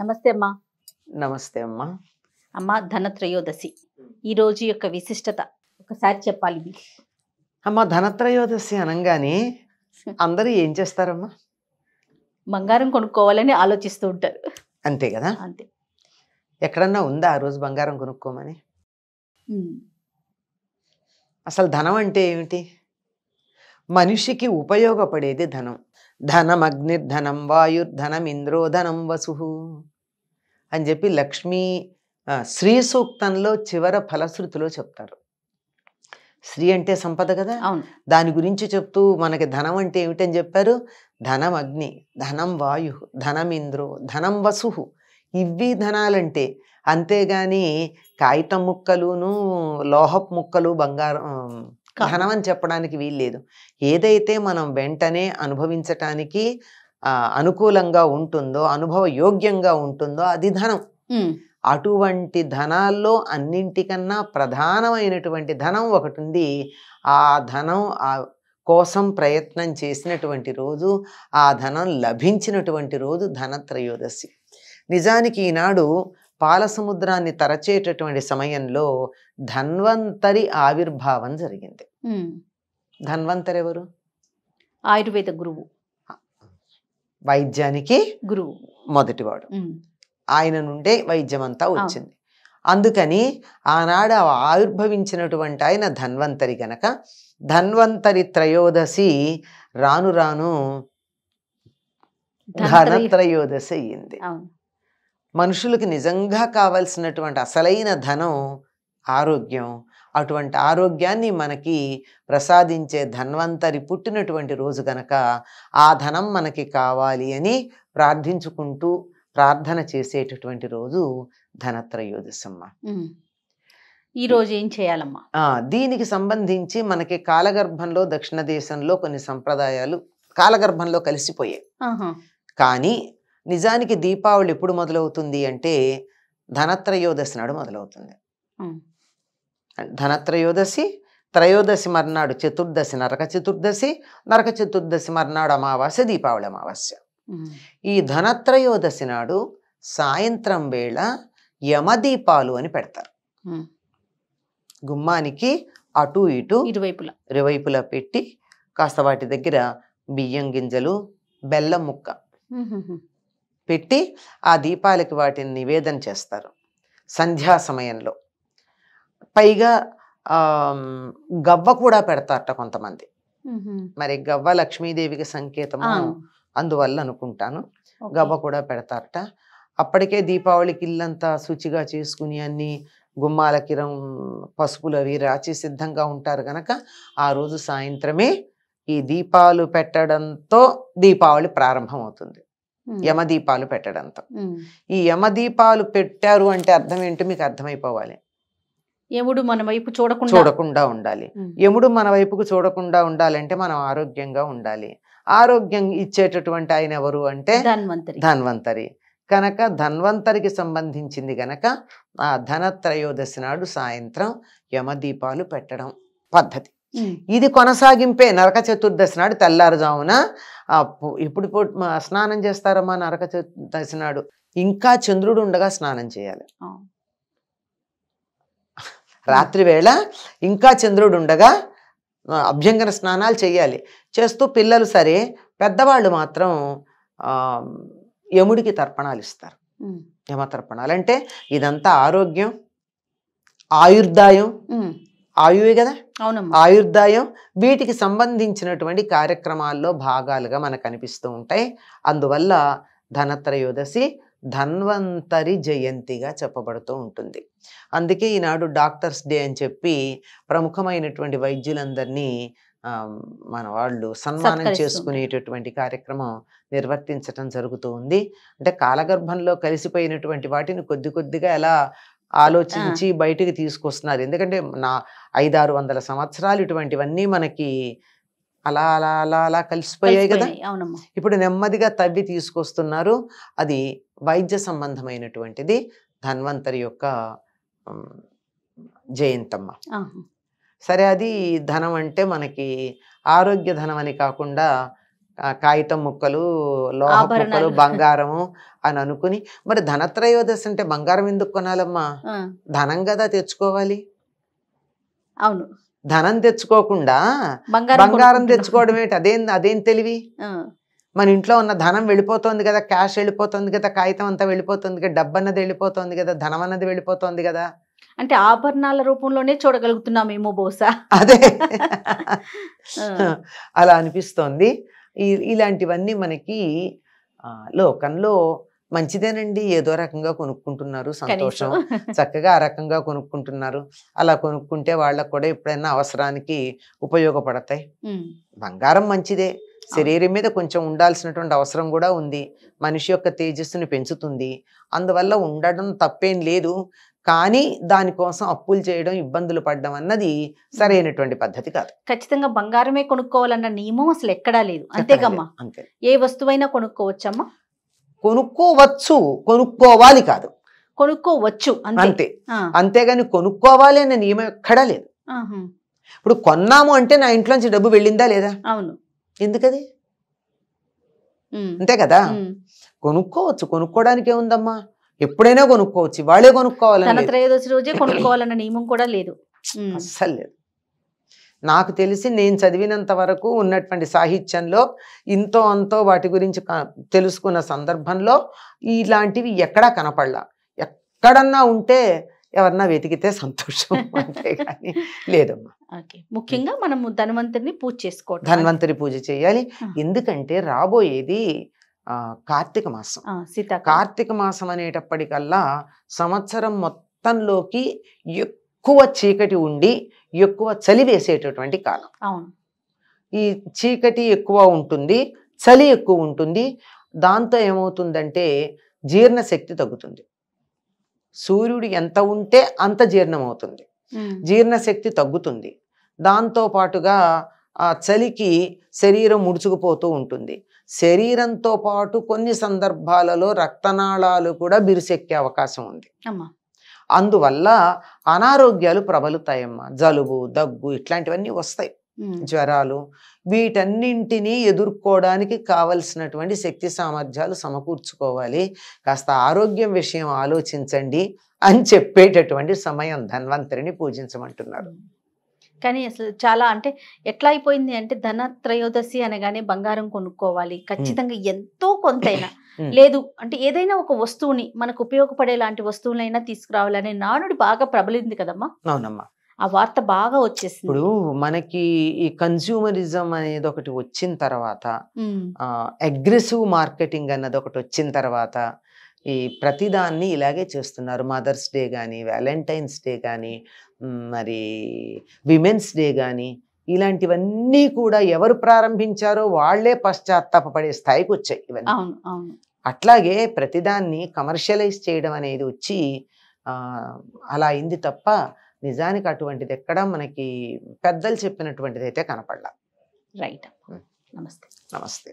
నమస్తే అమ్మా నమస్తే అమ్మా అమ్మ ధన త్రయోదశి ఈ రోజు యొక్క విశిష్టత ఒకసారి చెప్పాలి ఇది అమ్మ ధనత్రయోదశి అనగానే అందరూ ఏం చేస్తారమ్మా బంగారం కొనుక్కోవాలని ఆలోచిస్తూ ఉంటారు అంతే కదా అంతే ఎక్కడన్నా ఉందా ఆ రోజు బంగారం కొనుక్కోమని అసలు ధనం అంటే ఏమిటి మనిషికి ఉపయోగపడేది ధనం ధనమగ్నిర్ధనం వాయుర్ధనం ఇంద్రోధనం వసు అని చెప్పి లక్ష్మీ శ్రీ సూక్తంలో చివర ఫలశ్రుతిలో చెప్తారు శ్రీ అంటే సంపద కదా దాని గురించి చెప్తూ మనకి ధనం అంటే ఏమిటని చెప్పారు ధనం అగ్ని ధనం వాయు ధనం ఇంద్రో ధనం వసు ఇవి ధనాలంటే అంతేగాని కాగితం ముక్కలును లోహపు ముక్కలు బంగారం ధనం అని చెప్పడానికి వీల్లేదు ఏదైతే మనం వెంటనే అనుభవించటానికి అనుకూలంగా ఉంటుందో అనుభవ యోగ్యంగా ఉంటుందో అది ధనం అటువంటి ధనాల్లో అన్నింటికన్నా ప్రధానమైనటువంటి ధనం ఒకటి ఉంది ఆ ధనం ఆ కోసం ప్రయత్నం చేసినటువంటి రోజు ఆ ధనం లభించినటువంటి రోజు ధనత్రయోదశి నిజానికి ఈనాడు పాలసముద్రాన్ని తరచేటటువంటి సమయంలో ధన్వంతరి ఆవిర్భావం జరిగింది ఎవరు ఆయుర్వేద గురువు వైద్యానికి గురువు మొదటివాడు ఆయన నుండే వైద్యం అంతా వచ్చింది అందుకని ఆనాడు ఆవిర్భవించినటువంటి ఆయన ధన్వంతరి గనక ధన్వంతరి త్రయోదశి రాను రాను ధనత్రయోదశి అయ్యింది మనుషులకు నిజంగా కావలసినటువంటి అసలైన ధనం ఆరోగ్యం అటువంటి ఆరోగ్యాన్ని మనకి ప్రసాదించే ధన్వంతరి పుట్టినటువంటి రోజు గనక ఆ ధనం మనకి కావాలి అని ప్రార్థించుకుంటూ ప్రార్థన చేసేటటువంటి రోజు ధనత్రయోదశమ్మ రోజు ఏం చేయాలమ్మా దీనికి సంబంధించి మనకి కాలగర్భంలో దక్షిణ దేశంలో కొన్ని సంప్రదాయాలు కాలగర్భంలో కలిసిపోయాయి కానీ నిజానికి దీపావళి ఎప్పుడు మొదలవుతుంది అంటే ధనత్రయోదశి నాడు మొదలవుతుంది ధనత్రయోదశి త్రయోదశి మర్నాడు చతుర్దశి నరక చతుర్దశి నరక చతుర్దశి మర్నాడు అమావాస్య దీపావళి అమావాస్య ఈ ధనత్రయోదశి నాడు సాయంత్రం వేళ యమదీపాలు అని పెడతారు గుమ్మానికి అటు ఇటు ఇరువైపులా ఇరువైపులా పెట్టి కాస్త వాటి దగ్గర బియ్యం గింజలు బెల్లం ముక్క పెట్టి ఆ దీపాలకి వాటిని నివేదన చేస్తారు సంధ్యా సమయంలో పైగా గవ్వ కూడా పెడతారట కొంతమంది మరి గవ్వ లక్ష్మీదేవికి సంకేతము అందువల్ల అనుకుంటాను గవ్వ కూడా పెడతారట అప్పటికే దీపావళికి ఇల్లంతా శుచిగా చేసుకుని అన్ని గుమ్మాల కిరం పసుపులు అవి రాచి సిద్ధంగా ఉంటారు గనక ఆ రోజు సాయంత్రమే ఈ దీపాలు పెట్టడంతో దీపావళి ప్రారంభం అవుతుంది యమ దీపాలు పెట్టడంతో ఈ యమ దీపాలు పెట్టారు అంటే అర్థం ఏంటో మీకు అర్థమైపోవాలి యముడు మన వైపు చూడకుండా చూడకుండా ఉండాలి యముడు మన వైపుకు చూడకుండా ఉండాలంటే మనం ఆరోగ్యంగా ఉండాలి ఆరోగ్యం ఇచ్చేటటువంటి ఆయన ఎవరు అంటే ధన్వంతరి ధన్వంతరి కనుక ధన్వంతరికి సంబంధించింది గనక ఆ ధనత్రయోదశి నాడు సాయంత్రం యమదీపాలు పెట్టడం పద్ధతి ఇది కొనసాగింపే నరక చతుర్దశి నాడు తెల్లారుజామున ఇప్పుడు స్నానం చేస్తారమ్మా నరక చతుర్దశి నాడు ఇంకా చంద్రుడు ఉండగా స్నానం చేయాలి రాత్రి వేళ ఇంకా చంద్రుడు ఉండగా అభ్యంగన స్నానాలు చేయాలి చేస్తూ పిల్లలు సరే పెద్దవాళ్ళు మాత్రం యముడికి తర్పణాలు ఇస్తారు యమ తర్పణాలు అంటే ఇదంతా ఆరోగ్యం ఆయుర్దాయం ఆయువే కదా ఆయుర్దాయం వీటికి సంబంధించినటువంటి కార్యక్రమాల్లో భాగాలుగా మనకు అనిపిస్తూ ఉంటాయి అందువల్ల ధనత్రయోదశి ధన్వంతరి జయంతిగా చెప్పబడుతూ ఉంటుంది అందుకే ఈనాడు డాక్టర్స్ డే అని చెప్పి ప్రముఖమైనటువంటి వైద్యులందరినీ మన వాళ్ళు సన్మానం చేసుకునేటటువంటి కార్యక్రమం నిర్వర్తించటం జరుగుతూ ఉంది అంటే కాలగర్భంలో కలిసిపోయినటువంటి వాటిని కొద్ది కొద్దిగా ఎలా ఆలోచించి బయటికి తీసుకొస్తున్నారు ఎందుకంటే నా ఐదారు వందల సంవత్సరాలు ఇటువంటివన్నీ మనకి అలా అలా అలా అలా కలిసిపోయాయి కదా ఇప్పుడు నెమ్మదిగా తవ్వి తీసుకొస్తున్నారు అది వైద్య సంబంధమైనటువంటిది ధన్వంతరి యొక్క జయంతమ్మ సరే అది ధనం అంటే మనకి ఆరోగ్య ధనం అని కాకుండా కాగితం ముక్కలు లోహ ముక్కలు బంగారము అని అనుకుని మరి ధనత్రయోదశి అంటే బంగారం ఎందుకు కొనాలమ్మా ధనం కదా తెచ్చుకోవాలి అవును ధనం తెచ్చుకోకుండా బంగారం తెచ్చుకోవడం ఏమిటి అదేం అదేం తెలివి మన ఇంట్లో ఉన్న ధనం వెళ్ళిపోతుంది కదా క్యాష్ వెళ్ళిపోతుంది కదా కాగితం అంతా వెళ్ళిపోతుంది కదా డబ్బు అన్నది వెళ్ళిపోతుంది కదా ధనం అన్నది వెళ్ళిపోతుంది కదా అంటే ఆభరణాల రూపంలోనే చూడగలుగుతున్నామేమో బహుశా అదే అలా అనిపిస్తోంది ఇలాంటివన్నీ మనకి లోకంలో మంచిదేనండి ఏదో రకంగా కొనుక్కుంటున్నారు సంతోషం చక్కగా ఆ రకంగా కొనుక్కుంటున్నారు అలా కొనుక్కుంటే వాళ్ళకు కూడా ఎప్పుడైనా అవసరానికి ఉపయోగపడతాయి బంగారం మంచిదే శరీరం మీద కొంచెం ఉండాల్సినటువంటి అవసరం కూడా ఉంది మనిషి యొక్క తేజస్సుని పెంచుతుంది అందువల్ల ఉండడం తప్పేం లేదు కానీ దానికోసం అప్పులు చేయడం ఇబ్బందులు పడడం అన్నది సరైనటువంటి పద్ధతి కాదు ఖచ్చితంగా బంగారమే కొనుక్కోవాలన్న నియమం అసలు ఎక్కడా లేదు అంతేకమ్మా అంతే ఏ వస్తువైనా కొనుక్కోవచ్చమ్మా కొనుక్కోవచ్చు కొనుక్కోవాలి కాదు కొనుక్కోవచ్చు అంతే అంతేగాని కొనుక్కోవాలి అనే నియమం ఎక్కడా లేదు ఇప్పుడు కొన్నాము అంటే నా ఇంట్లోంచి డబ్బు వెళ్ళిందా లేదా అవును ఎందుకది అంతే కదా కొనుక్కోవచ్చు కొనుక్కోవడానికి ఏముందమ్మా ఎప్పుడైనా కొనుక్కోవచ్చు వాళ్ళే కొనుక్కోవాలి రోజే కొనుక్కోవాలన్న నియమం కూడా లేదు అస్సలు లేదు నాకు తెలిసి నేను చదివినంత వరకు ఉన్నటువంటి సాహిత్యంలో ఇంతో అంతో వాటి గురించి తెలుసుకున్న సందర్భంలో ఇలాంటివి ఎక్కడా కనపడలా ఎక్కడన్నా ఉంటే ఎవరన్నా వెతికితే సంతోషం అంతే కానీ లేదమ్మా ముఖ్యంగా మనము ధన్వంతుని పూజ చేసుకో ధన్వంతుని పూజ చేయాలి ఎందుకంటే రాబోయేది కార్తీక మాసం సీత కార్తీక మాసం అనేటప్పటికల్లా సంవత్సరం మొత్తంలోకి ఎక్కువ చీకటి ఉండి ఎక్కువ చలి వేసేటటువంటి కాలం అవును ఈ చీకటి ఎక్కువ ఉంటుంది చలి ఎక్కువ ఉంటుంది దాంతో ఏమవుతుందంటే జీర్ణశక్తి తగ్గుతుంది సూర్యుడు ఎంత ఉంటే అంత జీర్ణం అవుతుంది జీర్ణశక్తి తగ్గుతుంది దాంతో పాటుగా ఆ చలికి శరీరం ముడుచుకుపోతూ ఉంటుంది శరీరంతో పాటు కొన్ని సందర్భాలలో రక్తనాళాలు కూడా బిరుసెక్కే అవకాశం ఉంది అందువల్ల అనారోగ్యాలు ప్రబలుతాయమ్మా జలుబు దగ్గు ఇట్లాంటివన్నీ వస్తాయి జ్వరాలు వీటన్నింటినీ ఎదుర్కోవడానికి కావలసినటువంటి శక్తి సామర్థ్యాలు సమకూర్చుకోవాలి కాస్త ఆరోగ్యం విషయం ఆలోచించండి అని చెప్పేటటువంటి సమయం ధన్వంతరిని పూజించమంటున్నారు కానీ అసలు చాలా అంటే ఎట్లా అయిపోయింది అంటే ధన త్రయోదశి అనగానే బంగారం కొనుక్కోవాలి ఖచ్చితంగా ఎంతో కొంతైనా లేదు అంటే ఏదైనా ఒక వస్తువుని మనకు ఉపయోగపడే లాంటి వస్తువులైనా తీసుకురావాలనే నానుడు బాగా ప్రబలింది కదమ్మా అవునమ్మా ఆ వార్త బాగా వచ్చేసింది ఇప్పుడు మనకి ఈ కన్స్యూమరిజం అనేది ఒకటి వచ్చిన తర్వాత అగ్రెసివ్ మార్కెటింగ్ అన్నది ఒకటి వచ్చిన తర్వాత ఈ ప్రతిదాన్ని ఇలాగే చేస్తున్నారు మదర్స్ డే కానీ వ్యాలంటైన్స్ డే కానీ మరి విమెన్స్ డే కానీ ఇలాంటివన్నీ కూడా ఎవరు ప్రారంభించారో వాళ్లే పశ్చాత్తాపడే స్థాయికి వచ్చాయి ఇవన్నీ అట్లాగే ప్రతిదాన్ని కమర్షియలైజ్ చేయడం అనేది వచ్చి అలా అయింది తప్ప నిజానికి అటువంటిది ఎక్కడా మనకి పెద్దలు చెప్పినటువంటిది అయితే కనపడలా రైట్ నమస్తే నమస్తే